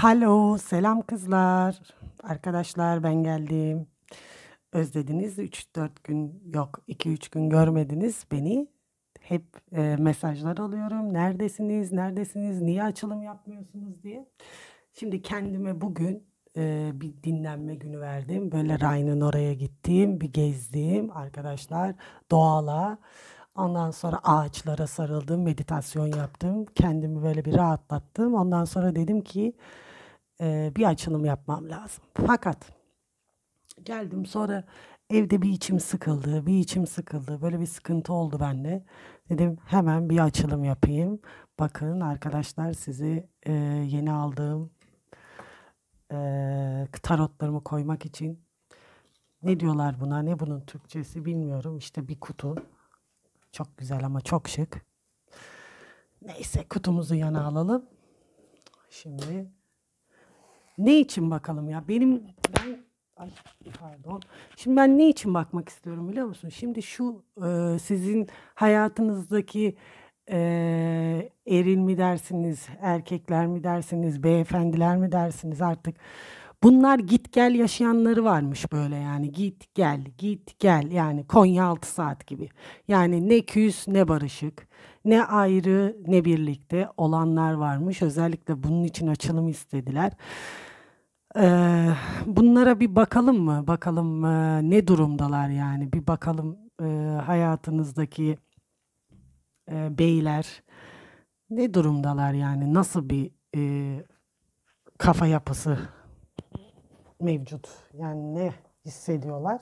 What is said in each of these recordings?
Halo, selam kızlar. Arkadaşlar ben geldim. Özlediniz 3-4 gün yok 2-3 gün görmediniz beni. Hep e, mesajlar alıyorum. Neredesiniz, neredesiniz, niye açılım yapmıyorsunuz diye. Şimdi kendime bugün e, bir dinlenme günü verdim. Böyle Ray'ın oraya gittim, bir gezdim arkadaşlar doğala. Ondan sonra ağaçlara sarıldım, meditasyon yaptım. Kendimi böyle bir rahatlattım. Ondan sonra dedim ki e, bir açılım yapmam lazım. Fakat geldim sonra evde bir içim sıkıldı, bir içim sıkıldı. Böyle bir sıkıntı oldu bende. Dedim hemen bir açılım yapayım. Bakın arkadaşlar sizi e, yeni aldığım e, tarotlarımı koymak için ne diyorlar buna ne bunun Türkçesi bilmiyorum. İşte bir kutu. Çok güzel ama çok şık. Neyse kutumuzu yana alalım. Şimdi ne için bakalım ya? Benim ben ay pardon. Şimdi ben ne için bakmak istiyorum biliyor musun? Şimdi şu e, sizin hayatınızdaki e, eril mi dersiniz, erkekler mi dersiniz, beyefendiler mi dersiniz artık. Bunlar git gel yaşayanları varmış böyle yani git gel git gel yani Konya 6 saat gibi. Yani ne küs ne barışık ne ayrı ne birlikte olanlar varmış özellikle bunun için açılım istediler. Ee, bunlara bir bakalım mı? Bakalım e, ne durumdalar yani? Bir bakalım e, hayatınızdaki e, beyler ne durumdalar yani? Nasıl bir e, kafa yapısı mevcut? Yani ne hissediyorlar?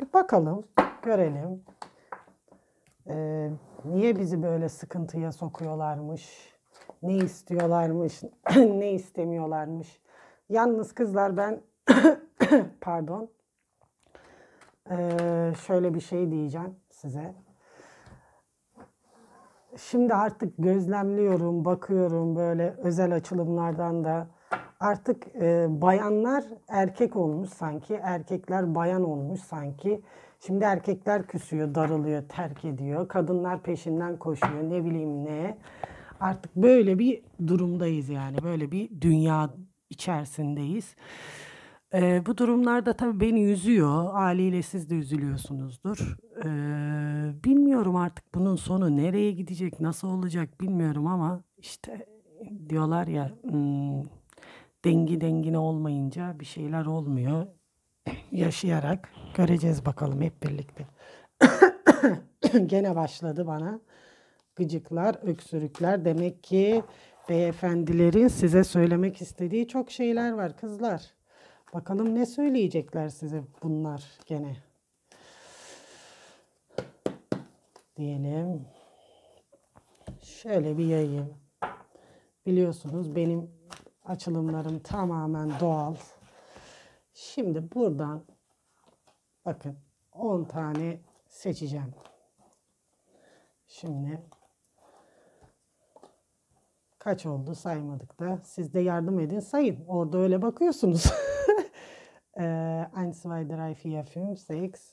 Bir bakalım, görelim. Ee, niye bizi böyle sıkıntıya sokuyorlarmış? Ne istiyorlarmış? ne istemiyorlarmış? Yalnız kızlar ben pardon ee, şöyle bir şey diyeceğim size. Şimdi artık gözlemliyorum, bakıyorum böyle özel açılımlardan da artık e, bayanlar erkek olmuş sanki, erkekler bayan olmuş sanki. Şimdi erkekler küsüyor, darılıyor, terk ediyor. Kadınlar peşinden koşuyor, ne bileyim ne. Artık böyle bir durumdayız yani. Böyle bir dünya içerisindeyiz. E, bu durumlarda tabii beni üzüyor. Haliyle siz de üzülüyorsunuzdur. E, bilmiyorum artık bunun sonu nereye gidecek, nasıl olacak bilmiyorum ama işte diyorlar ya hmm, dengi dengine olmayınca bir şeyler olmuyor. Yaşayarak göreceğiz bakalım hep birlikte. Gene başladı bana gıcıklar, öksürükler. Demek ki beyefendilerin size söylemek istediği çok şeyler var kızlar. Bakalım ne söyleyecekler size bunlar gene. Diyelim. Şöyle bir yayayım. Biliyorsunuz benim açılımlarım tamamen doğal. Şimdi buradan bakın 10 tane seçeceğim. Şimdi Kaç oldu saymadık da. Siz de yardım edin sayın. Orada öyle bakıyorsunuz. ee, ein, zwei, drei, vier, fünf, sechs.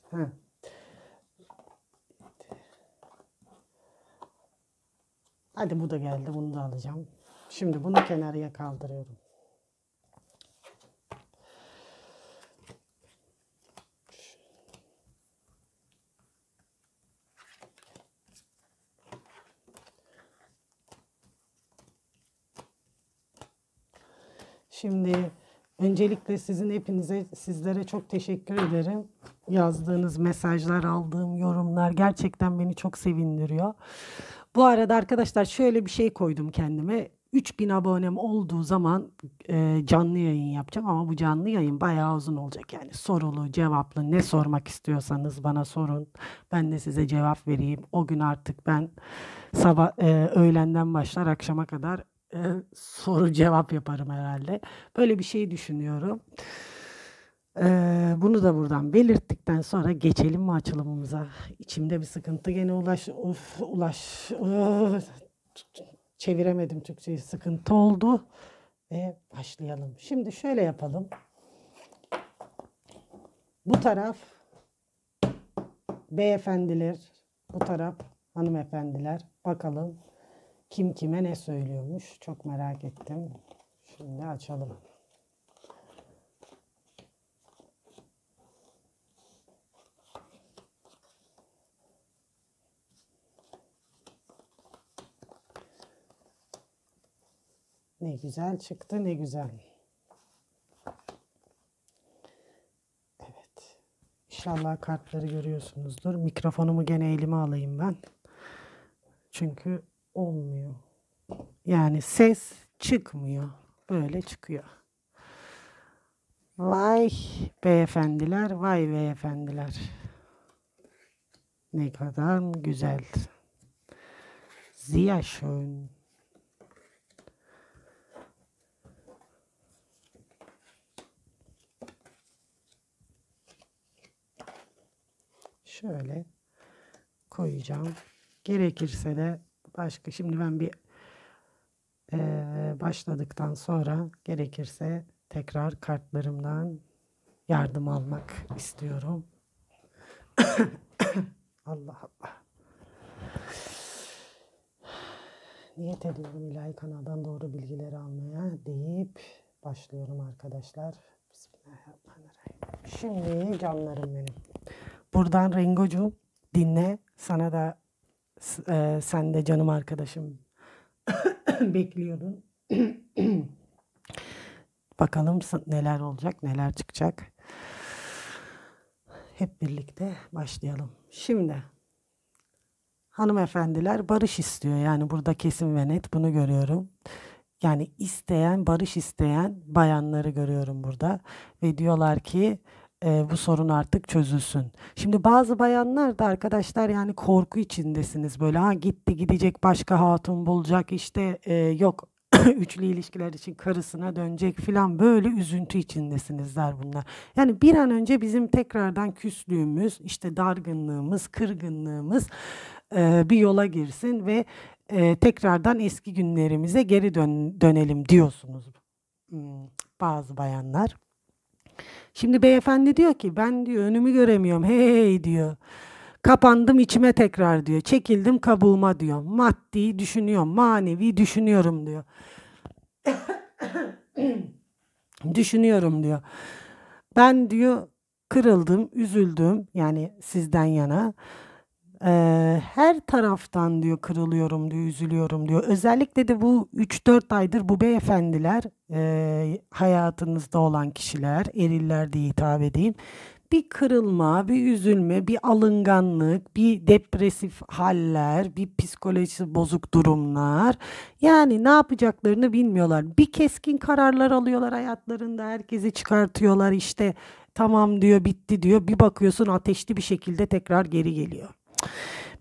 Hadi bu da geldi. Bunu da alacağım. Şimdi bunu kenarıya kaldırıyorum. Şimdi öncelikle sizin hepinize, sizlere çok teşekkür ederim. Yazdığınız mesajlar, aldığım yorumlar gerçekten beni çok sevindiriyor. Bu arada arkadaşlar şöyle bir şey koydum kendime. 3000 abonem olduğu zaman e, canlı yayın yapacağım ama bu canlı yayın bayağı uzun olacak. Yani sorulu, cevaplı ne sormak istiyorsanız bana sorun. Ben de size cevap vereyim. O gün artık ben sabah e, öğlenden başlar akşama kadar e, soru cevap yaparım herhalde. Böyle bir şey düşünüyorum. E, bunu da buradan belirttikten sonra geçelim mi açılımımıza? İçimde bir sıkıntı gene ulaş of, ulaş of, çeviremedim Türkçeyi sıkıntı oldu ve başlayalım. Şimdi şöyle yapalım. Bu taraf beyefendiler, bu taraf hanımefendiler. Bakalım kim kime ne söylüyormuş çok merak ettim. Şimdi açalım. Ne güzel çıktı, ne güzel. Evet. İnşallah kartları görüyorsunuzdur. Mikrofonumu gene elime alayım ben. Çünkü olmuyor. Yani ses çıkmıyor. Böyle çıkıyor. Vay beyefendiler, vay beyefendiler. Ne kadar güzel. Ziya schön. Şöyle koyacağım. Gerekirse de başka şimdi ben bir e, başladıktan sonra gerekirse tekrar kartlarımdan yardım almak istiyorum. Allah Allah. Niyet ediyorum ilahi kanaldan doğru bilgileri almaya deyip başlıyorum arkadaşlar. Bismillahirrahmanirrahim. Şimdi canlarım benim. Buradan Rengocuğum dinle. Sana da e, sen de canım arkadaşım bekliyordun. Bakalım neler olacak, neler çıkacak. Hep birlikte başlayalım. Şimdi hanımefendiler barış istiyor. Yani burada kesin ve net bunu görüyorum. Yani isteyen, barış isteyen bayanları görüyorum burada. Ve diyorlar ki e, bu sorun artık çözülsün. Şimdi bazı bayanlar da arkadaşlar yani korku içindesiniz böyle ha gitti gidecek başka hatun bulacak işte e, yok üçlü ilişkiler için karısına dönecek filan böyle üzüntü içindesinizler bunlar. Yani bir an önce bizim tekrardan küslüğümüz, işte dargınlığımız, kırgınlığımız e, bir yola girsin ve e, tekrardan eski günlerimize geri dön dönelim diyorsunuz hmm, bazı bayanlar. Şimdi beyefendi diyor ki ben diyor önümü göremiyorum. Hey diyor. Kapandım içime tekrar diyor. Çekildim kabuğuma diyor. Maddi düşünüyorum. Manevi düşünüyorum diyor. düşünüyorum diyor. Ben diyor kırıldım, üzüldüm yani sizden yana e, her taraftan diyor kırılıyorum diyor, üzülüyorum diyor. Özellikle de bu 3-4 aydır bu beyefendiler, e, hayatınızda olan kişiler, eriller diye hitap edeyim. Bir kırılma, bir üzülme, bir alınganlık, bir depresif haller, bir psikolojisi bozuk durumlar. Yani ne yapacaklarını bilmiyorlar. Bir keskin kararlar alıyorlar hayatlarında, herkesi çıkartıyorlar işte tamam diyor bitti diyor bir bakıyorsun ateşli bir şekilde tekrar geri geliyor.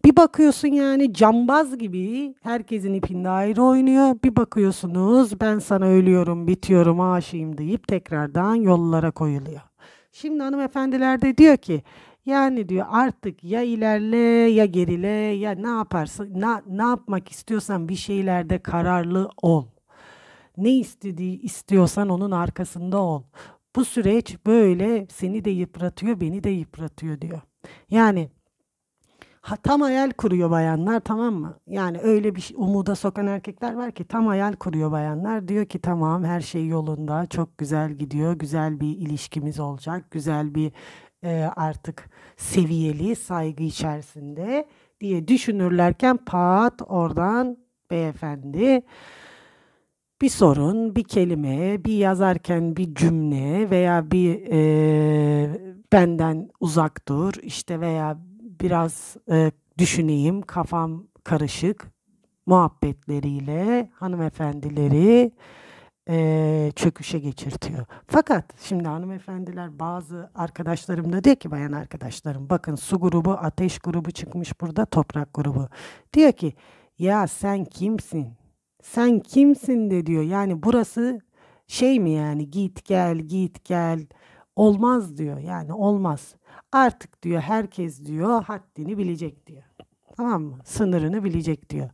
Bir bakıyorsun yani cambaz gibi herkesin ipinde ayrı oynuyor. Bir bakıyorsunuz ben sana ölüyorum, bitiyorum, aşığım deyip tekrardan yollara koyuluyor. Şimdi hanımefendiler de diyor ki yani diyor artık ya ilerle ya gerile ya ne yaparsın ne, ne yapmak istiyorsan bir şeylerde kararlı ol. Ne istediği istiyorsan onun arkasında ol. Bu süreç böyle seni de yıpratıyor, beni de yıpratıyor diyor. Yani ha, tam hayal kuruyor bayanlar tamam mı? Yani öyle bir şey, umuda sokan erkekler var ki tam hayal kuruyor bayanlar. Diyor ki tamam her şey yolunda çok güzel gidiyor. Güzel bir ilişkimiz olacak. Güzel bir e, artık seviyeli saygı içerisinde diye düşünürlerken pat oradan beyefendi bir sorun, bir kelime, bir yazarken bir cümle veya bir e, benden uzak dur işte veya biraz e, düşüneyim, kafam karışık muhabbetleriyle hanımefendileri e, çöküşe geçirtiyor. Fakat şimdi hanımefendiler bazı arkadaşlarım da diyor ki bayan arkadaşlarım bakın su grubu, ateş grubu çıkmış burada toprak grubu. Diyor ki ya sen kimsin? Sen kimsin de diyor. Yani burası şey mi yani git gel git gel olmaz diyor. Yani olmaz. Artık diyor herkes diyor haddini bilecek diyor. Tamam mı? Sınırını bilecek diyor.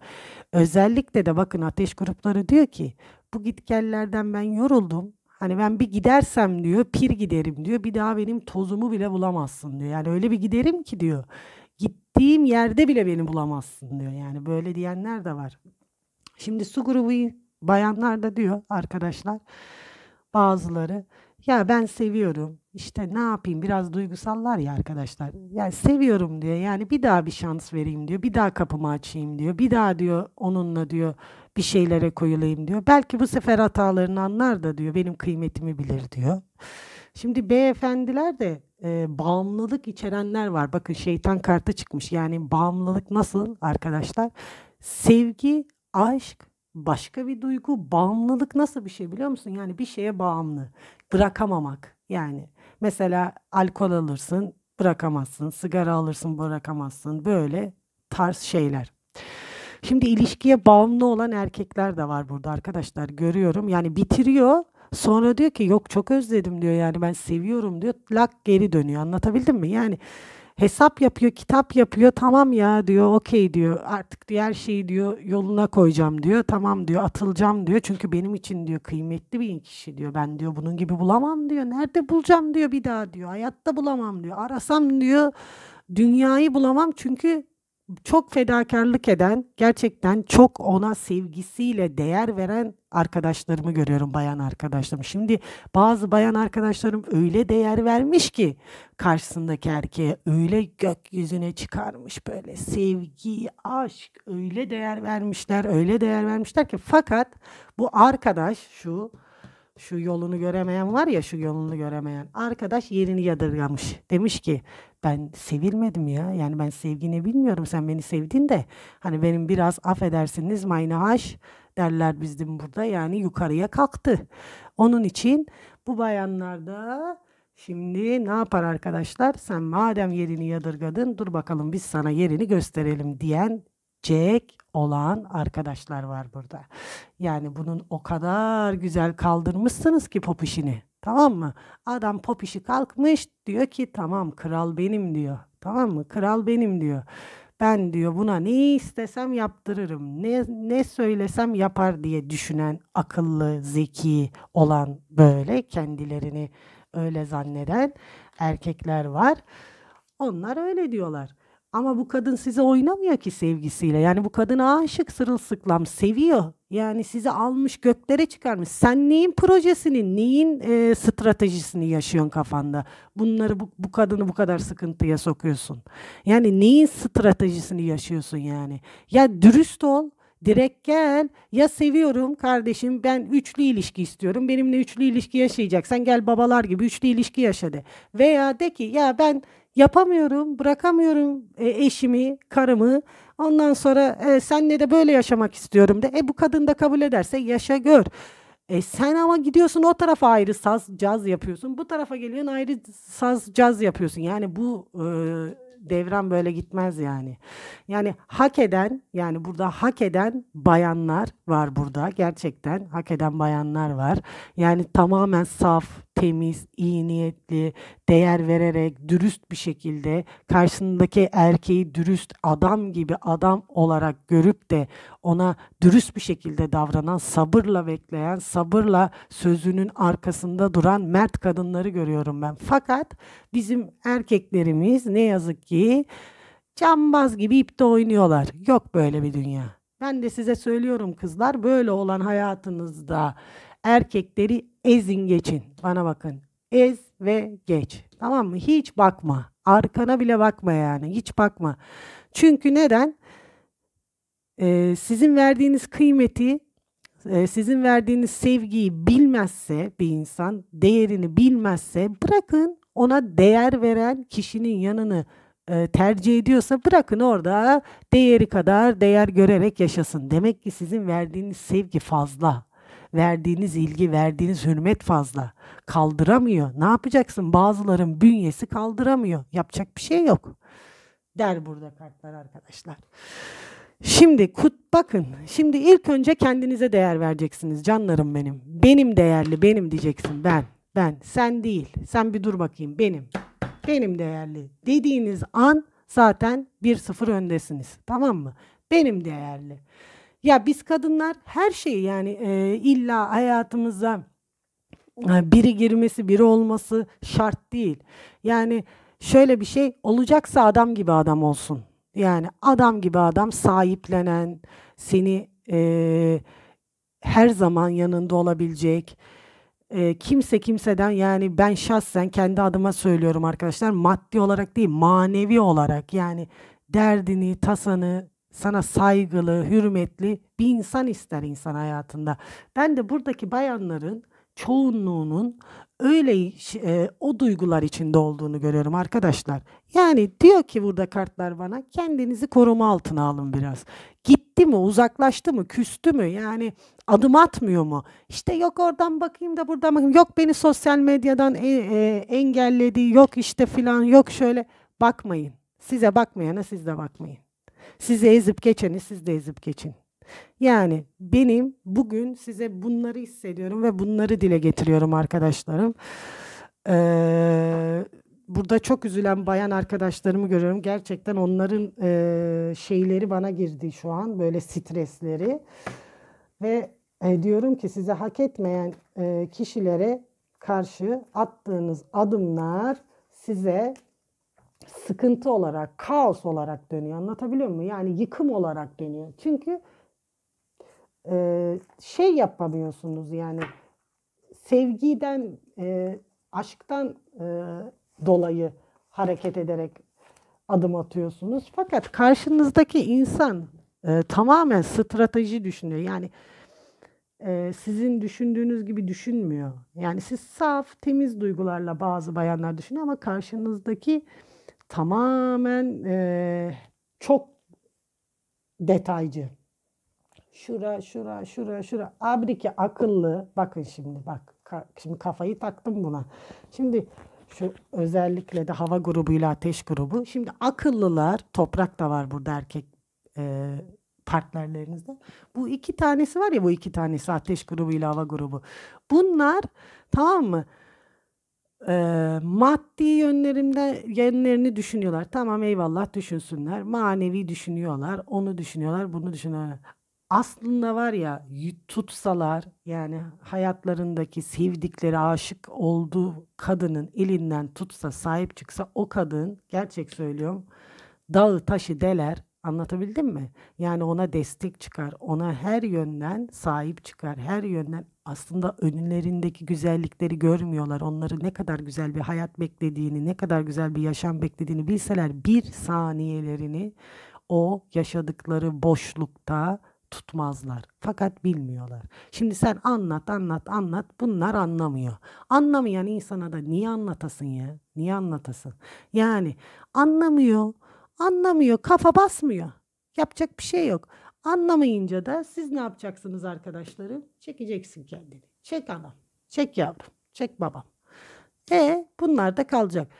Özellikle de bakın ateş grupları diyor ki bu gitgellerden ben yoruldum. Hani ben bir gidersem diyor pir giderim diyor. Bir daha benim tozumu bile bulamazsın diyor. Yani öyle bir giderim ki diyor. Gittiğim yerde bile beni bulamazsın diyor. Yani böyle diyenler de var. Şimdi su grubu bayanlar da diyor arkadaşlar bazıları ya ben seviyorum işte ne yapayım biraz duygusallar ya arkadaşlar. Yani seviyorum diyor yani bir daha bir şans vereyim diyor bir daha kapımı açayım diyor bir daha diyor onunla diyor bir şeylere koyulayım diyor. Belki bu sefer hatalarını anlar da diyor benim kıymetimi bilir diyor. Şimdi beyefendiler de e, bağımlılık içerenler var. Bakın şeytan kartı çıkmış. Yani bağımlılık nasıl arkadaşlar? Sevgi, aşk, başka bir duygu, bağımlılık nasıl bir şey biliyor musun? Yani bir şeye bağımlı bırakamamak yani. Mesela alkol alırsın bırakamazsın, sigara alırsın bırakamazsın böyle tarz şeyler. Şimdi ilişkiye bağımlı olan erkekler de var burada arkadaşlar görüyorum. Yani bitiriyor sonra diyor ki yok çok özledim diyor yani ben seviyorum diyor. Lak geri dönüyor anlatabildim mi? Yani hesap yapıyor, kitap yapıyor. Tamam ya diyor, okey diyor. Artık diğer şeyi diyor yoluna koyacağım diyor. Tamam diyor, atılacağım diyor. Çünkü benim için diyor kıymetli bir kişi diyor. Ben diyor bunun gibi bulamam diyor. Nerede bulacağım diyor bir daha diyor. Hayatta bulamam diyor. Arasam diyor dünyayı bulamam çünkü çok fedakarlık eden, gerçekten çok ona sevgisiyle değer veren arkadaşlarımı görüyorum bayan arkadaşlarım. Şimdi bazı bayan arkadaşlarım öyle değer vermiş ki karşısındaki erkeğe öyle gökyüzüne çıkarmış böyle sevgi, aşk öyle değer vermişler, öyle değer vermişler ki fakat bu arkadaş şu şu yolunu göremeyen var ya şu yolunu göremeyen arkadaş yerini yadırgamış. Demiş ki ben sevilmedim ya. Yani ben sevgini bilmiyorum. Sen beni sevdin de hani benim biraz affedersiniz maynaş derler bizim burada. Yani yukarıya kalktı. Onun için bu bayanlarda Şimdi ne yapar arkadaşlar? Sen madem yerini yadırgadın dur bakalım biz sana yerini gösterelim diyen cek olan arkadaşlar var burada. Yani bunun o kadar güzel kaldırmışsınız ki pop işini. Tamam mı? Adam pop işi kalkmış diyor ki tamam kral benim diyor. Tamam mı? Kral benim diyor. Ben diyor buna ne istesem yaptırırım. Ne, ne söylesem yapar diye düşünen akıllı, zeki olan böyle kendilerini öyle zanneden erkekler var. Onlar öyle diyorlar. Ama bu kadın size oynamıyor ki sevgisiyle. Yani bu kadın aşık sırılsıklam seviyor. Yani sizi almış göklere çıkarmış. Sen neyin projesini, neyin e, stratejisini yaşıyorsun kafanda? Bunları bu, bu kadını bu kadar sıkıntıya sokuyorsun. Yani neyin stratejisini yaşıyorsun yani? Ya dürüst ol, direkt gel ya seviyorum kardeşim ben üçlü ilişki istiyorum benimle üçlü ilişki yaşayacaksan gel babalar gibi üçlü ilişki yaşa de. Veya de ki ya ben yapamıyorum, bırakamıyorum e, eşimi, karımı. Ondan sonra e, senle de böyle yaşamak istiyorum de. E bu kadın da kabul ederse yaşa gör. E sen ama gidiyorsun o tarafa ayrı saz caz yapıyorsun. Bu tarafa geliyorsun ayrı saz caz yapıyorsun. Yani bu e, devran böyle gitmez yani. Yani hak eden yani burada hak eden bayanlar var burada. Gerçekten hak eden bayanlar var. Yani tamamen saf, temiz, iyi niyetli, değer vererek, dürüst bir şekilde karşısındaki erkeği dürüst adam gibi adam olarak görüp de ona dürüst bir şekilde davranan, sabırla bekleyen, sabırla sözünün arkasında duran mert kadınları görüyorum ben. Fakat bizim erkeklerimiz ne yazık ki cambaz gibi ipte oynuyorlar. Yok böyle bir dünya. Ben de size söylüyorum kızlar böyle olan hayatınızda erkekleri ezin geçin. Bana bakın. Ez ve geç. Tamam mı? Hiç bakma. Arkana bile bakma yani. Hiç bakma. Çünkü neden? Ee, sizin verdiğiniz kıymeti, e, sizin verdiğiniz sevgiyi bilmezse bir insan, değerini bilmezse bırakın ona değer veren kişinin yanını e, tercih ediyorsa bırakın orada değeri kadar değer görerek yaşasın. Demek ki sizin verdiğiniz sevgi fazla verdiğiniz ilgi, verdiğiniz hürmet fazla. Kaldıramıyor. Ne yapacaksın? Bazıların bünyesi kaldıramıyor. Yapacak bir şey yok. Der burada kartlar arkadaşlar. Şimdi kut bakın. Şimdi ilk önce kendinize değer vereceksiniz canlarım benim. Benim değerli benim diyeceksin ben. Ben sen değil. Sen bir dur bakayım benim. Benim değerli dediğiniz an zaten bir sıfır öndesiniz. Tamam mı? Benim değerli. Ya biz kadınlar her şeyi yani e, illa hayatımıza e, biri girmesi, biri olması şart değil. Yani şöyle bir şey olacaksa adam gibi adam olsun. Yani adam gibi adam sahiplenen, seni e, her zaman yanında olabilecek. E, kimse kimseden yani ben şahsen kendi adıma söylüyorum arkadaşlar maddi olarak değil manevi olarak yani derdini, tasanı, sana saygılı, hürmetli bir insan ister insan hayatında. Ben de buradaki bayanların çoğunluğunun öyle e, o duygular içinde olduğunu görüyorum arkadaşlar. Yani diyor ki burada kartlar bana kendinizi koruma altına alın biraz. Gitti mi, uzaklaştı mı, küstü mü? Yani adım atmıyor mu? İşte yok oradan bakayım da buradan bakayım. Yok beni sosyal medyadan e, e, engelledi, yok işte filan, yok şöyle. Bakmayın. Size bakmayana siz de bakmayın. Sizi ezip geçeni siz de ezip geçin. Yani benim bugün size bunları hissediyorum ve bunları dile getiriyorum arkadaşlarım. Ee, burada çok üzülen bayan arkadaşlarımı görüyorum. Gerçekten onların e, şeyleri bana girdi şu an böyle stresleri. Ve e, diyorum ki size hak etmeyen e, kişilere karşı attığınız adımlar size sıkıntı olarak, kaos olarak dönüyor. Anlatabiliyor muyum? Yani yıkım olarak dönüyor. Çünkü e, şey yapamıyorsunuz yani sevgiden, e, aşktan e, dolayı hareket ederek adım atıyorsunuz. Fakat karşınızdaki insan e, tamamen strateji düşünüyor. Yani e, sizin düşündüğünüz gibi düşünmüyor. Yani siz saf, temiz duygularla bazı bayanlar düşünüyor ama karşınızdaki tamamen e, çok detaycı. Şura, şura, şura, şura. Abriki akıllı. Bakın şimdi bak. Ka şimdi kafayı taktım buna. Şimdi şu özellikle de hava grubuyla ateş grubu. Şimdi akıllılar, toprak da var burada erkek e, partnerlerinizde. Bu iki tanesi var ya bu iki tanesi ateş grubuyla hava grubu. Bunlar tamam mı? e, maddi yönlerinde yönlerini düşünüyorlar. Tamam eyvallah düşünsünler. Manevi düşünüyorlar. Onu düşünüyorlar, bunu düşünüyorlar. Aslında var ya tutsalar yani hayatlarındaki sevdikleri aşık olduğu kadının elinden tutsa sahip çıksa o kadın gerçek söylüyorum dağı taşı deler anlatabildim mi? Yani ona destek çıkar ona her yönden sahip çıkar her yönden aslında önlerindeki güzellikleri görmüyorlar. Onları ne kadar güzel bir hayat beklediğini, ne kadar güzel bir yaşam beklediğini bilseler bir saniyelerini o yaşadıkları boşlukta tutmazlar. Fakat bilmiyorlar. Şimdi sen anlat, anlat, anlat. Bunlar anlamıyor. Anlamayan insana da niye anlatasın ya? Niye anlatasın? Yani anlamıyor, anlamıyor, kafa basmıyor. Yapacak bir şey yok. Anlamayınca da siz ne yapacaksınız arkadaşları? Çekeceksin kendini. Çek anam, çek yavrum, çek babam. E bunlar da kalacak.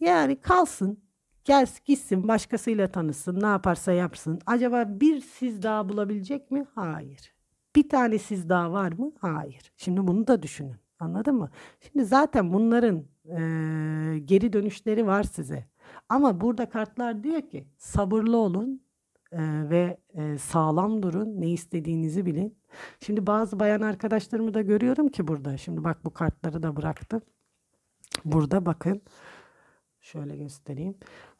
Yani kalsın, gelsin gitsin başkasıyla tanışsın ne yaparsa yapsın. Acaba bir siz daha bulabilecek mi? Hayır. Bir tane siz daha var mı? Hayır. Şimdi bunu da düşünün. Anladın mı? Şimdi zaten bunların e, geri dönüşleri var size. Ama burada kartlar diyor ki sabırlı olun, e, ve e, sağlam durun. Ne istediğinizi bilin. Şimdi bazı bayan arkadaşlarımı da görüyorum ki burada. Şimdi bak bu kartları da bıraktım. Burada bakın. Şöyle göstereyim.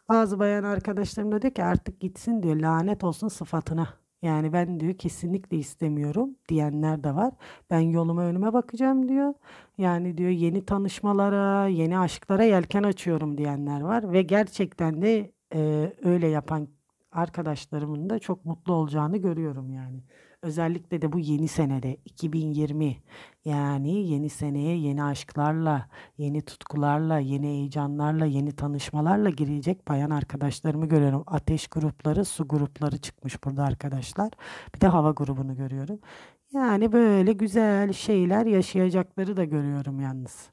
Bazı bayan arkadaşlarım da diyor ki artık gitsin diyor lanet olsun sıfatına. Yani ben diyor kesinlikle istemiyorum diyenler de var. Ben yoluma önüme bakacağım diyor. Yani diyor yeni tanışmalara, yeni aşklara yelken açıyorum diyenler var. Ve gerçekten de e, öyle yapan arkadaşlarımın da çok mutlu olacağını görüyorum yani. Özellikle de bu yeni senede 2020 yani yeni seneye yeni aşklarla, yeni tutkularla, yeni heyecanlarla, yeni tanışmalarla girecek bayan arkadaşlarımı görüyorum. Ateş grupları, su grupları çıkmış burada arkadaşlar. Bir de hava grubunu görüyorum. Yani böyle güzel şeyler yaşayacakları da görüyorum yalnız.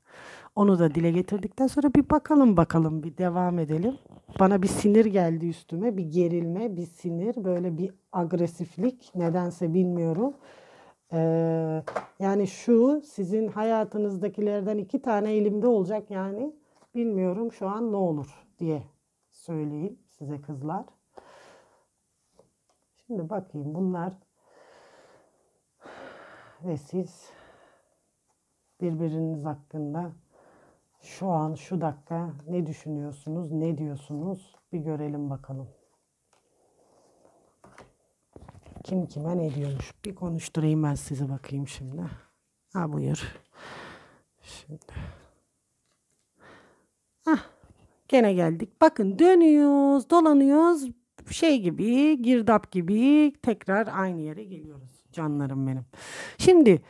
Onu da dile getirdikten sonra bir bakalım bakalım bir devam edelim. Bana bir sinir geldi üstüme. Bir gerilme, bir sinir, böyle bir agresiflik nedense bilmiyorum. Ee, yani şu sizin hayatınızdakilerden iki tane elimde olacak yani bilmiyorum şu an ne olur diye söyleyeyim size kızlar. Şimdi bakayım bunlar ve siz birbiriniz hakkında şu an şu dakika ne düşünüyorsunuz, ne diyorsunuz bir görelim bakalım. Kim kime ne diyormuş? Bir konuşturayım ben size bakayım şimdi. Ha buyur. Şimdi. Hah. Gene geldik. Bakın dönüyoruz, dolanıyoruz. Şey gibi, girdap gibi tekrar aynı yere geliyoruz. Canlarım benim. Şimdi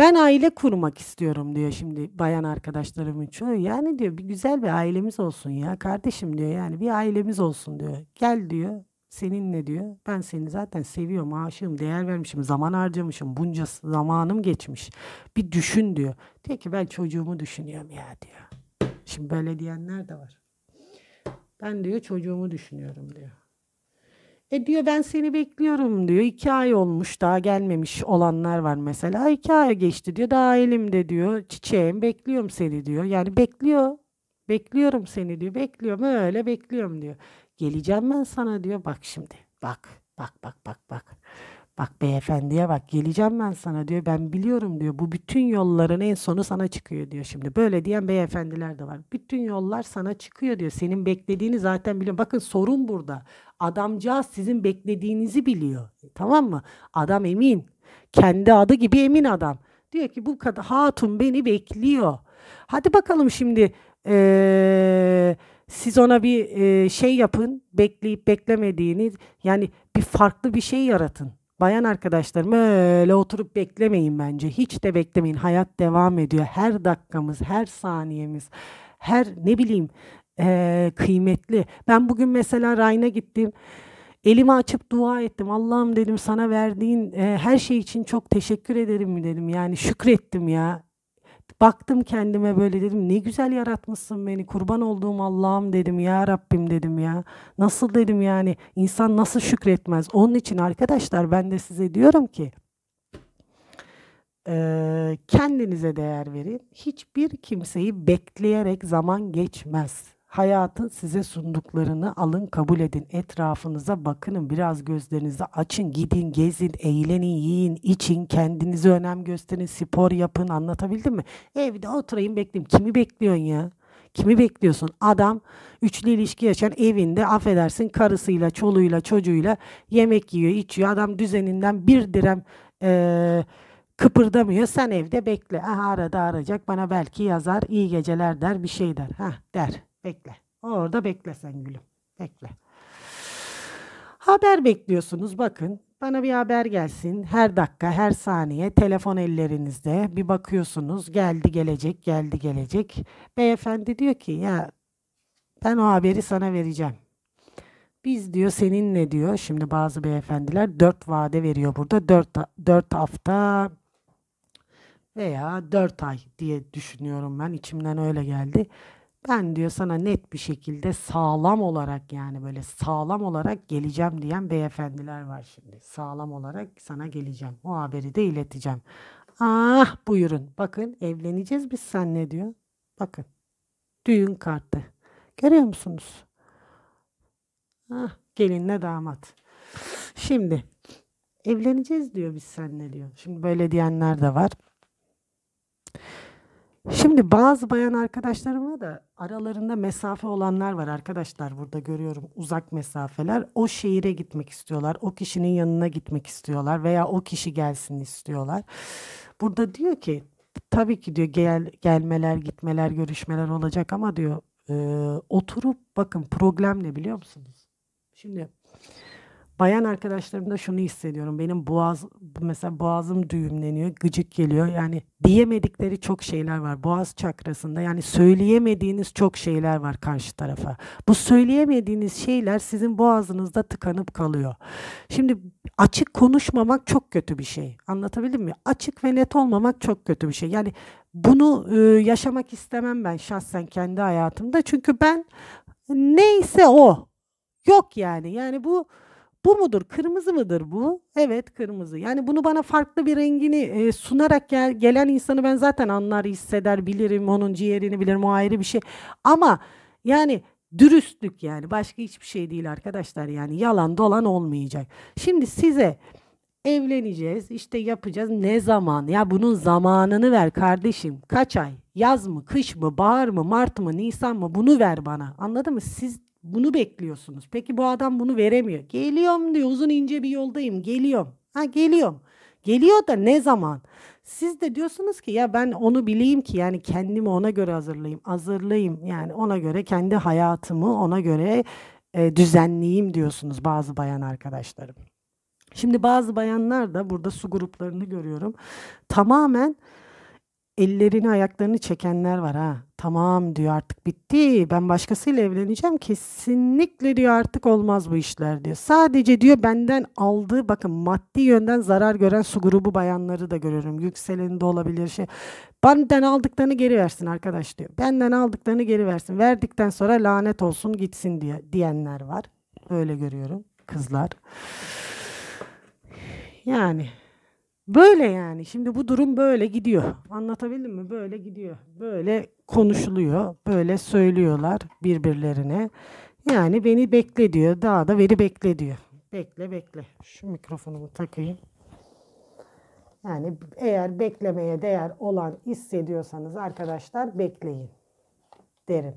ben aile kurmak istiyorum diyor şimdi bayan arkadaşlarımın çoğu. Yani diyor bir güzel bir ailemiz olsun ya kardeşim diyor yani bir ailemiz olsun diyor. Gel diyor seninle diyor. Ben seni zaten seviyorum, aşığım, değer vermişim, zaman harcamışım, bunca zamanım geçmiş. Bir düşün diyor. Diyor ki ben çocuğumu düşünüyorum ya diyor. Şimdi böyle diyenler de var. Ben diyor çocuğumu düşünüyorum diyor. E diyor ben seni bekliyorum diyor. İki ay olmuş daha gelmemiş olanlar var mesela. İki ay geçti diyor. Daha elimde diyor. Çiçeğim bekliyorum seni diyor. Yani bekliyor. Bekliyorum seni diyor. Bekliyorum öyle bekliyorum diyor. Geleceğim ben sana diyor. Bak şimdi. Bak bak bak bak bak. Bak beyefendiye bak geleceğim ben sana diyor. Ben biliyorum diyor. Bu bütün yolların en sonu sana çıkıyor diyor şimdi. Böyle diyen beyefendiler de var. Bütün yollar sana çıkıyor diyor. Senin beklediğini zaten biliyorum. Bakın sorun burada. Adamcağız sizin beklediğinizi biliyor. Tamam mı? Adam emin. Kendi adı gibi emin adam. Diyor ki bu kadar hatun beni bekliyor. Hadi bakalım şimdi ee, siz ona bir e, şey yapın. Bekleyip beklemediğini yani bir farklı bir şey yaratın bayan arkadaşlarım öyle oturup beklemeyin bence. Hiç de beklemeyin. Hayat devam ediyor. Her dakikamız, her saniyemiz, her ne bileyim e, kıymetli. Ben bugün mesela Rayna gittim. Elimi açıp dua ettim. Allah'ım dedim sana verdiğin e, her şey için çok teşekkür ederim dedim. Yani şükrettim ya. Baktım kendime böyle dedim ne güzel yaratmışsın beni kurban olduğum Allah'ım dedim ya Rabbim dedim ya. Nasıl dedim yani insan nasıl şükretmez. Onun için arkadaşlar ben de size diyorum ki kendinize değer verin. Hiçbir kimseyi bekleyerek zaman geçmez. Hayatın size sunduklarını alın kabul edin. Etrafınıza bakının biraz gözlerinizi açın gidin gezin eğlenin yiyin için kendinize önem gösterin spor yapın anlatabildim mi? Evde oturayım bekleyeyim kimi bekliyorsun ya? Kimi bekliyorsun? Adam üçlü ilişki yaşayan evinde affedersin karısıyla, çoluğuyla, çocuğuyla yemek yiyor, içiyor. Adam düzeninden bir direm e, kıpırdamıyor. Sen evde bekle. Aha, arada arayacak bana belki yazar, iyi geceler der, bir şey der. Hah, der. Bekle. Orada bekle sen gülüm. Bekle. Haber bekliyorsunuz bakın. Bana bir haber gelsin. Her dakika, her saniye telefon ellerinizde. Bir bakıyorsunuz. Geldi gelecek, geldi gelecek. Beyefendi diyor ki ya ben o haberi sana vereceğim. Biz diyor seninle diyor. Şimdi bazı beyefendiler dört vade veriyor burada. dört dört hafta veya dört ay diye düşünüyorum ben. içimden öyle geldi ben diyor sana net bir şekilde sağlam olarak yani böyle sağlam olarak geleceğim diyen beyefendiler var şimdi. Sağlam olarak sana geleceğim. O haberi de ileteceğim. Ah buyurun bakın evleneceğiz biz senle diyor. Bakın düğün kartı. Görüyor musunuz? Ah gelinle damat. Şimdi evleneceğiz diyor biz senle diyor. Şimdi böyle diyenler de var. Şimdi bazı bayan arkadaşlarıma da aralarında mesafe olanlar var arkadaşlar burada görüyorum uzak mesafeler. O şehire gitmek istiyorlar, o kişinin yanına gitmek istiyorlar veya o kişi gelsin istiyorlar. Burada diyor ki tabii ki diyor gel, gelmeler, gitmeler, görüşmeler olacak ama diyor e, oturup bakın problem ne biliyor musunuz? Şimdi bayan arkadaşlarımda şunu hissediyorum. Benim boğaz mesela boğazım düğümleniyor, gıcık geliyor. Yani diyemedikleri çok şeyler var boğaz çakrasında. Yani söyleyemediğiniz çok şeyler var karşı tarafa. Bu söyleyemediğiniz şeyler sizin boğazınızda tıkanıp kalıyor. Şimdi açık konuşmamak çok kötü bir şey. Anlatabildim mi? Açık ve net olmamak çok kötü bir şey. Yani bunu e, yaşamak istemem ben şahsen kendi hayatımda. Çünkü ben neyse o. Yok yani. Yani bu bu mudur? Kırmızı mıdır bu? Evet kırmızı. Yani bunu bana farklı bir rengini e, sunarak gel, gelen insanı ben zaten anlar, hisseder, bilirim. Onun ciğerini bilirim. O ayrı bir şey. Ama yani dürüstlük yani başka hiçbir şey değil arkadaşlar. Yani yalan dolan olmayacak. Şimdi size evleneceğiz işte yapacağız ne zaman ya bunun zamanını ver kardeşim kaç ay yaz mı kış mı bahar mı mart mı nisan mı bunu ver bana anladın mı siz bunu bekliyorsunuz. Peki bu adam bunu veremiyor. Geliyorum diyor uzun ince bir yoldayım geliyorum. Ha geliyorum. Geliyor da ne zaman? Siz de diyorsunuz ki ya ben onu bileyim ki yani kendimi ona göre hazırlayayım. Hazırlayayım yani ona göre kendi hayatımı ona göre e, düzenleyeyim diyorsunuz bazı bayan arkadaşlarım. Şimdi bazı bayanlar da burada su gruplarını görüyorum. Tamamen ellerini ayaklarını çekenler var ha. Tamam diyor artık bitti. Ben başkasıyla evleneceğim. Kesinlikle diyor artık olmaz bu işler diyor. Sadece diyor benden aldığı bakın maddi yönden zarar gören su grubu bayanları da görüyorum. Yükseleni olabilir şey. Benden aldıklarını geri versin arkadaş diyor. Benden aldıklarını geri versin. Verdikten sonra lanet olsun gitsin diye diyenler var. Öyle görüyorum kızlar. Yani Böyle yani. Şimdi bu durum böyle gidiyor. Anlatabildim mi? Böyle gidiyor. Böyle konuşuluyor. Böyle söylüyorlar birbirlerine. Yani beni bekle diyor. Daha da veri bekle diyor. Bekle bekle. Şu mikrofonumu takayım. Yani eğer beklemeye değer olan hissediyorsanız arkadaşlar bekleyin derim.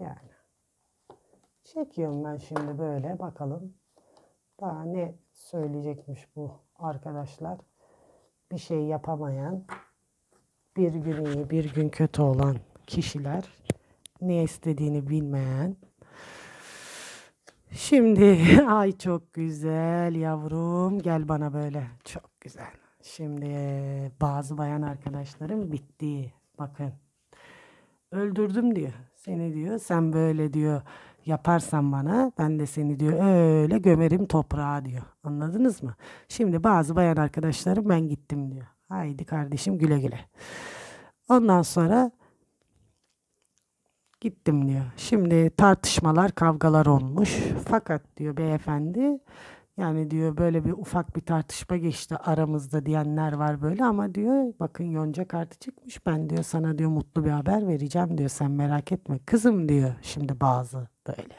Yani çekiyorum ben şimdi böyle bakalım daha ne söyleyecekmiş bu arkadaşlar. Bir şey yapamayan, bir gün iyi bir gün kötü olan kişiler, ne istediğini bilmeyen. Şimdi ay çok güzel yavrum gel bana böyle çok güzel. Şimdi bazı bayan arkadaşlarım bitti bakın öldürdüm diyor seni diyor sen böyle diyor yaparsan bana ben de seni diyor öyle gömerim toprağa diyor. Anladınız mı? Şimdi bazı bayan arkadaşlarım ben gittim diyor. Haydi kardeşim güle güle. Ondan sonra gittim diyor. Şimdi tartışmalar, kavgalar olmuş. Fakat diyor beyefendi yani diyor böyle bir ufak bir tartışma geçti aramızda diyenler var böyle ama diyor bakın yonca kartı çıkmış ben diyor sana diyor mutlu bir haber vereceğim diyor sen merak etme kızım diyor şimdi bazı Böyle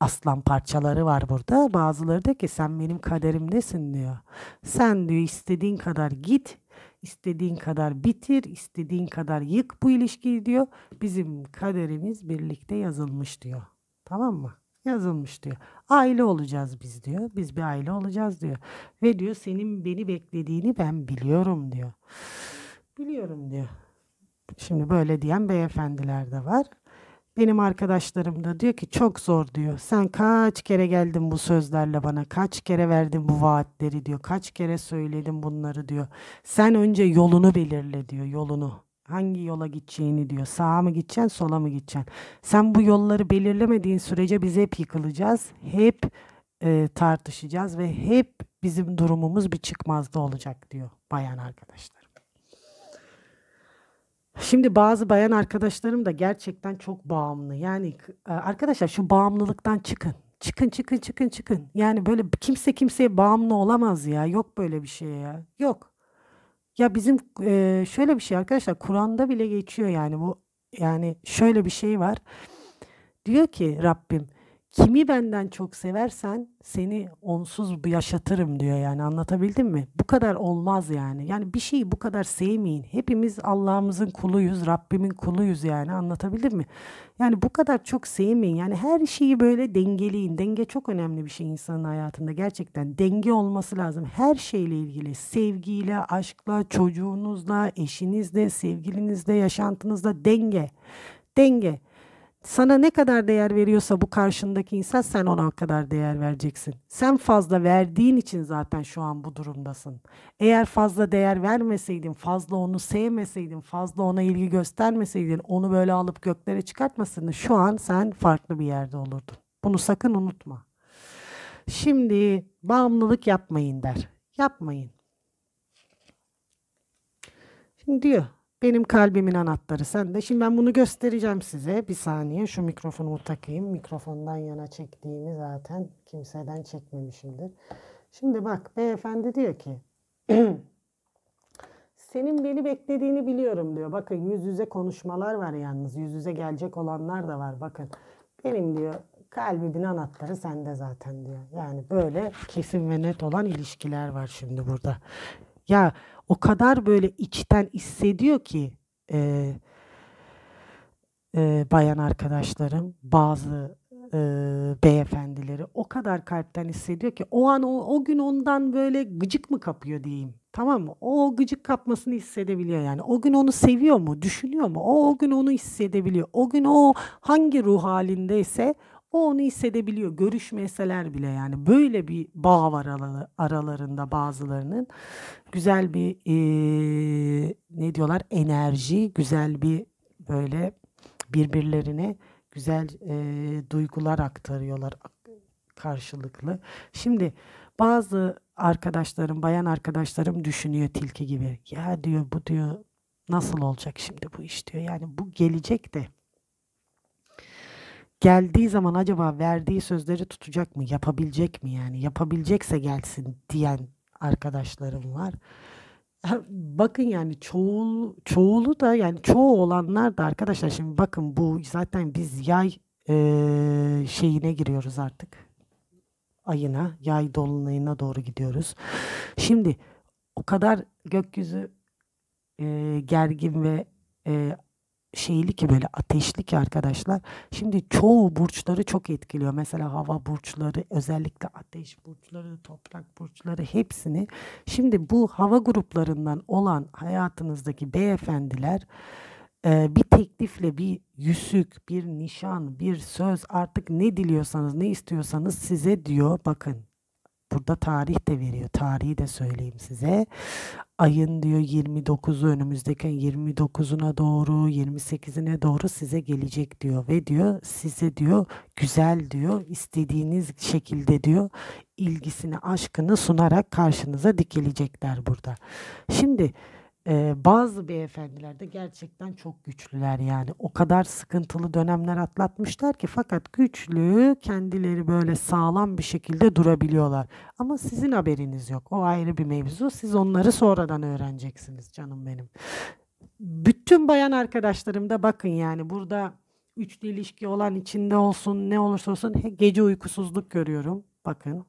aslan parçaları var burada. Bazıları da ki sen benim kaderim kaderimdesin diyor. Sen diyor istediğin kadar git, istediğin kadar bitir, istediğin kadar yık bu ilişkiyi diyor. Bizim kaderimiz birlikte yazılmış diyor. Tamam mı? Yazılmış diyor. Aile olacağız biz diyor. Biz bir aile olacağız diyor. Ve diyor senin beni beklediğini ben biliyorum diyor. Biliyorum diyor. Şimdi böyle diyen beyefendiler de var benim arkadaşlarım da diyor ki çok zor diyor. Sen kaç kere geldin bu sözlerle bana? Kaç kere verdin bu vaatleri diyor. Kaç kere söyledin bunları diyor. Sen önce yolunu belirle diyor yolunu. Hangi yola gideceğini diyor. Sağa mı gideceksin, sola mı gideceksin? Sen bu yolları belirlemediğin sürece biz hep yıkılacağız. Hep e, tartışacağız ve hep bizim durumumuz bir çıkmazda olacak diyor bayan arkadaşlar. Şimdi bazı bayan arkadaşlarım da gerçekten çok bağımlı. Yani e, arkadaşlar şu bağımlılıktan çıkın. Çıkın çıkın çıkın çıkın. Yani böyle kimse kimseye bağımlı olamaz ya. Yok böyle bir şey ya. Yok. Ya bizim e, şöyle bir şey arkadaşlar Kur'an'da bile geçiyor yani bu yani şöyle bir şey var. Diyor ki Rabbim kimi benden çok seversen seni onsuz yaşatırım diyor yani anlatabildim mi? Bu kadar olmaz yani. Yani bir şeyi bu kadar sevmeyin. Hepimiz Allah'ımızın kuluyuz, Rabbimin kuluyuz yani anlatabildim mi? Yani bu kadar çok sevmeyin. Yani her şeyi böyle dengeleyin. Denge çok önemli bir şey insanın hayatında gerçekten. Denge olması lazım. Her şeyle ilgili sevgiyle, aşkla, çocuğunuzla, eşinizle, sevgilinizle, yaşantınızla denge. Denge. Sana ne kadar değer veriyorsa bu karşındaki insan sen ona o kadar değer vereceksin. Sen fazla verdiğin için zaten şu an bu durumdasın. Eğer fazla değer vermeseydin, fazla onu sevmeseydin, fazla ona ilgi göstermeseydin, onu böyle alıp göklere çıkartmasaydın şu an sen farklı bir yerde olurdun. Bunu sakın unutma. Şimdi bağımlılık yapmayın der. Yapmayın. Şimdi diyor benim kalbimin anahtarı sende. Şimdi ben bunu göstereceğim size. Bir saniye şu mikrofonumu takayım. Mikrofondan yana çektiğimi zaten kimseden çekmemişimdir. Şimdi bak beyefendi diyor ki senin beni beklediğini biliyorum diyor. Bakın yüz yüze konuşmalar var yalnız. Yüz yüze gelecek olanlar da var bakın. Benim diyor kalbimin anahtarı sende zaten diyor. Yani böyle kesin ve net olan ilişkiler var şimdi burada. Ya o kadar böyle içten hissediyor ki e, e, bayan arkadaşlarım bazı e, beyefendileri o kadar kalpten hissediyor ki o an o, o gün ondan böyle gıcık mı kapıyor diyeyim. Tamam mı? O gıcık kapmasını hissedebiliyor yani. O gün onu seviyor mu? Düşünüyor mu? O, o gün onu hissedebiliyor. O gün o hangi ruh halindeyse ise o onu hissedebiliyor. Görüşmeseler bile yani böyle bir bağ var aralarında bazılarının. Güzel bir e, ne diyorlar enerji, güzel bir böyle birbirlerine güzel e, duygular aktarıyorlar karşılıklı. Şimdi bazı arkadaşlarım, bayan arkadaşlarım düşünüyor tilki gibi. Ya diyor bu diyor nasıl olacak şimdi bu iş diyor. Yani bu gelecek de geldiği zaman acaba verdiği sözleri tutacak mı? Yapabilecek mi yani? Yapabilecekse gelsin diyen arkadaşlarım var. Bakın yani çoğul, çoğulu da yani çoğu olanlar da arkadaşlar şimdi bakın bu zaten biz yay e, şeyine giriyoruz artık. Ayına, yay dolunayına doğru gidiyoruz. Şimdi o kadar gökyüzü e, gergin ve e, şeyli ki böyle ateşli ki arkadaşlar. Şimdi çoğu burçları çok etkiliyor. Mesela hava burçları, özellikle ateş burçları, toprak burçları hepsini. Şimdi bu hava gruplarından olan hayatınızdaki beyefendiler e, bir teklifle bir yüsük, bir nişan, bir söz artık ne diliyorsanız, ne istiyorsanız size diyor bakın. Burada tarih de veriyor. Tarihi de söyleyeyim size ayın diyor 29'u önümüzdeki 29'una doğru 28'ine doğru size gelecek diyor ve diyor size diyor güzel diyor istediğiniz şekilde diyor ilgisini aşkını sunarak karşınıza dikilecekler burada. Şimdi e, bazı beyefendiler de gerçekten çok güçlüler yani. O kadar sıkıntılı dönemler atlatmışlar ki fakat güçlü kendileri böyle sağlam bir şekilde durabiliyorlar. Ama sizin haberiniz yok. O ayrı bir mevzu. Siz onları sonradan öğreneceksiniz canım benim. Bütün bayan arkadaşlarım da bakın yani burada üçlü ilişki olan içinde olsun ne olursa olsun gece uykusuzluk görüyorum. Bakın.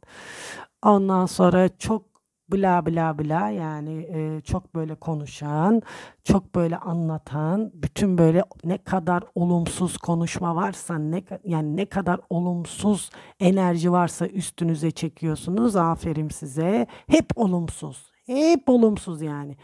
Ondan sonra çok bla bla bla yani e, çok böyle konuşan, çok böyle anlatan, bütün böyle ne kadar olumsuz konuşma varsa ne yani ne kadar olumsuz enerji varsa üstünüze çekiyorsunuz. Aferin size. Hep olumsuz. Hep olumsuz yani.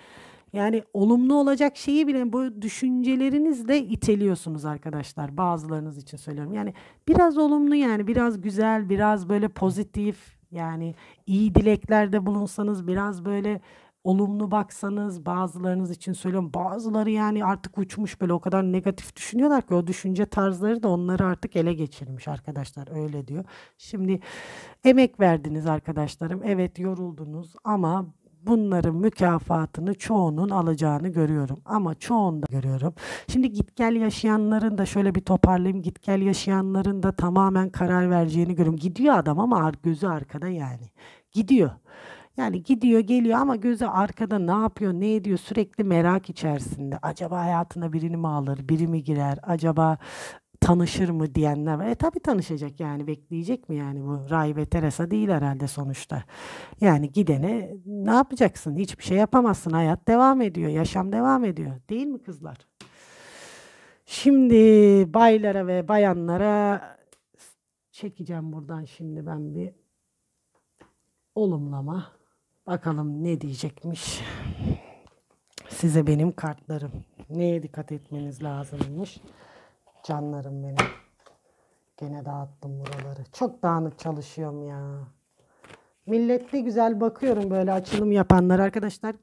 Yani olumlu olacak şeyi bile bu düşüncelerinizle iteliyorsunuz arkadaşlar. Bazılarınız için söylüyorum. Yani biraz olumlu yani biraz güzel, biraz böyle pozitif yani iyi dileklerde bulunsanız biraz böyle olumlu baksanız bazılarınız için söylüyorum bazıları yani artık uçmuş böyle o kadar negatif düşünüyorlar ki o düşünce tarzları da onları artık ele geçirmiş arkadaşlar öyle diyor. Şimdi emek verdiniz arkadaşlarım evet yoruldunuz ama bunların mükafatını çoğunun alacağını görüyorum. Ama çoğunda görüyorum. Şimdi git gel yaşayanların da şöyle bir toparlayayım. Git gel yaşayanların da tamamen karar vereceğini görüyorum. Gidiyor adam ama gözü arkada yani. Gidiyor. Yani gidiyor geliyor ama gözü arkada ne yapıyor ne ediyor sürekli merak içerisinde. Acaba hayatına birini mi alır biri mi girer acaba tanışır mı diyenler var. E tabii tanışacak yani bekleyecek mi yani bu rahibe Teresa değil herhalde sonuçta. Yani gidene ne yapacaksın hiçbir şey yapamazsın hayat devam ediyor yaşam devam ediyor değil mi kızlar? Şimdi baylara ve bayanlara çekeceğim buradan şimdi ben bir olumlama. Bakalım ne diyecekmiş. Size benim kartlarım. Neye dikkat etmeniz lazımmış? Canlarım benim. Gene dağıttım buraları. Çok dağınık çalışıyorum ya. Milletli güzel bakıyorum böyle açılım yapanlar arkadaşlar.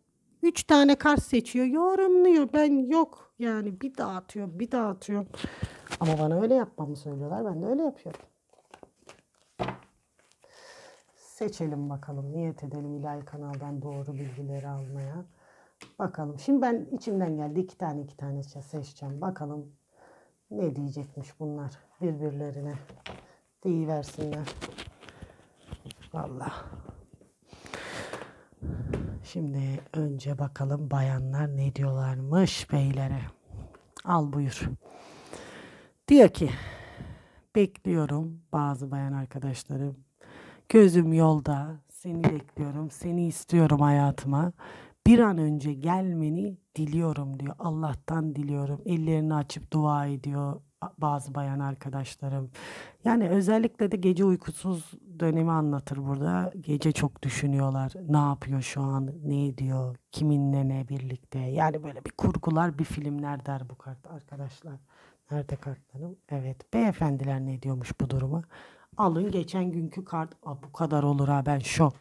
Üç tane kart seçiyor. Yorumluyor. Ben yok. Yani bir dağıtıyor, bir dağıtıyor. Ama bana öyle yapmamı söylüyorlar. Ben de öyle yapıyorum. Seçelim bakalım. Niyet edelim İlay kanaldan doğru bilgileri almaya. Bakalım. Şimdi ben içimden geldi. iki tane iki tane seçeceğim. Bakalım ne diyecekmiş bunlar birbirlerine deyiversinler. Valla. Şimdi önce bakalım bayanlar ne diyorlarmış beylere. Al buyur. Diyor ki bekliyorum bazı bayan arkadaşlarım. Gözüm yolda. Seni bekliyorum. Seni istiyorum hayatıma bir an önce gelmeni diliyorum diyor. Allah'tan diliyorum. Ellerini açıp dua ediyor bazı bayan arkadaşlarım. Yani özellikle de gece uykusuz dönemi anlatır burada. Gece çok düşünüyorlar. Ne yapıyor şu an? Ne ediyor? Kiminle ne birlikte? Yani böyle bir kurgular, bir filmler der bu kart arkadaşlar. Nerede kartlarım? Evet. Beyefendiler ne diyormuş bu duruma? Alın geçen günkü kart. Aa, bu kadar olur ha ben şok.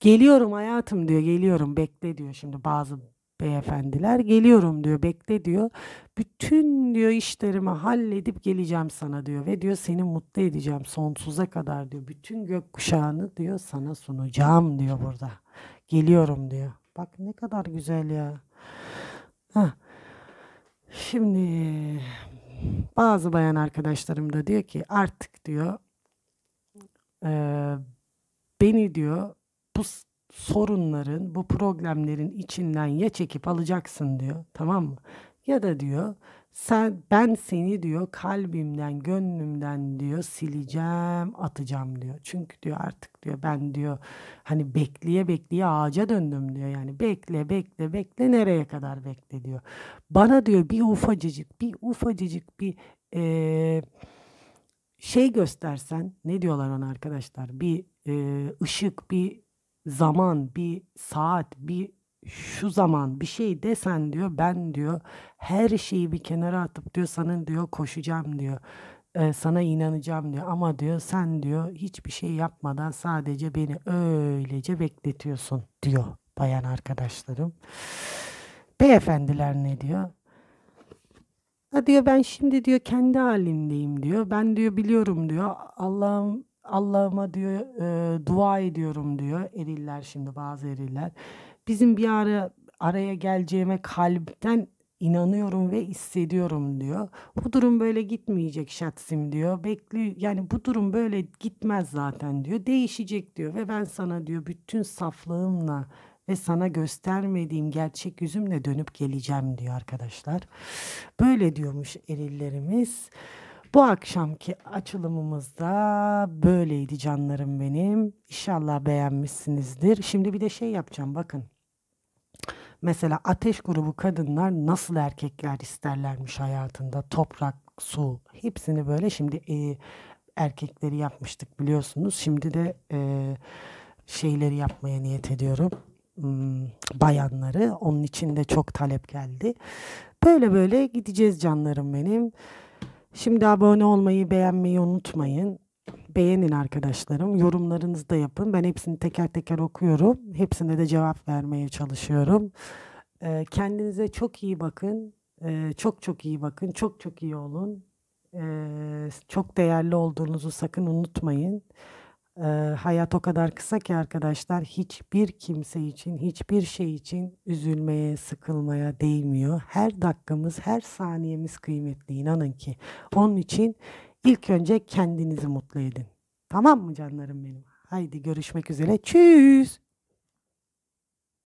Geliyorum hayatım diyor. Geliyorum bekle diyor şimdi bazı beyefendiler. Geliyorum diyor bekle diyor. Bütün diyor işlerimi halledip geleceğim sana diyor. Ve diyor seni mutlu edeceğim sonsuza kadar diyor. Bütün gökkuşağını diyor sana sunacağım diyor burada. Geliyorum diyor. Bak ne kadar güzel ya. Heh. Şimdi bazı bayan arkadaşlarım da diyor ki artık diyor e, beni diyor bu sorunların, bu problemlerin içinden ya çekip alacaksın diyor. Tamam mı? Ya da diyor sen ben seni diyor kalbimden, gönlümden diyor sileceğim, atacağım diyor. Çünkü diyor artık diyor ben diyor hani bekleye bekleye ağaca döndüm diyor. Yani bekle, bekle, bekle nereye kadar bekle diyor. Bana diyor bir ufacıcık, bir ufacıcık bir ee, şey göstersen ne diyorlar ona arkadaşlar bir e, ışık bir zaman bir saat bir şu zaman bir şey desen diyor ben diyor her şeyi bir kenara atıp diyor sana diyor koşacağım diyor e, sana inanacağım diyor ama diyor sen diyor hiçbir şey yapmadan sadece beni öylece bekletiyorsun diyor bayan arkadaşlarım. Beyefendiler ne diyor? Ha diyor ben şimdi diyor kendi halimdeyim diyor. Ben diyor biliyorum diyor. Allah'ım Allah'ıma diyor e, dua ediyorum diyor. Eriller şimdi bazı eriller. Bizim bir ara araya geleceğime kalpten inanıyorum ve hissediyorum diyor. Bu durum böyle gitmeyecek Şatsim diyor. Bekli yani bu durum böyle gitmez zaten diyor. Değişecek diyor ve ben sana diyor bütün saflığımla ve sana göstermediğim gerçek yüzümle dönüp geleceğim diyor arkadaşlar. Böyle diyormuş erillerimiz. Bu akşamki açılımımız da böyleydi canlarım benim. İnşallah beğenmişsinizdir. Şimdi bir de şey yapacağım bakın. Mesela ateş grubu kadınlar nasıl erkekler isterlermiş hayatında toprak, su hepsini böyle şimdi e, erkekleri yapmıştık biliyorsunuz. Şimdi de e, şeyleri yapmaya niyet ediyorum bayanları. Onun için de çok talep geldi. Böyle böyle gideceğiz canlarım benim. Şimdi abone olmayı, beğenmeyi unutmayın. Beğenin arkadaşlarım. Yorumlarınızı da yapın. Ben hepsini teker teker okuyorum. Hepsine de cevap vermeye çalışıyorum. Kendinize çok iyi bakın. Çok çok iyi bakın. Çok çok iyi olun. Çok değerli olduğunuzu sakın unutmayın. E, hayat o kadar kısa ki arkadaşlar hiçbir kimse için, hiçbir şey için üzülmeye, sıkılmaya değmiyor. Her dakikamız, her saniyemiz kıymetli inanın ki. Onun için ilk önce kendinizi mutlu edin. Tamam mı canlarım benim? Haydi görüşmek üzere. Çüz.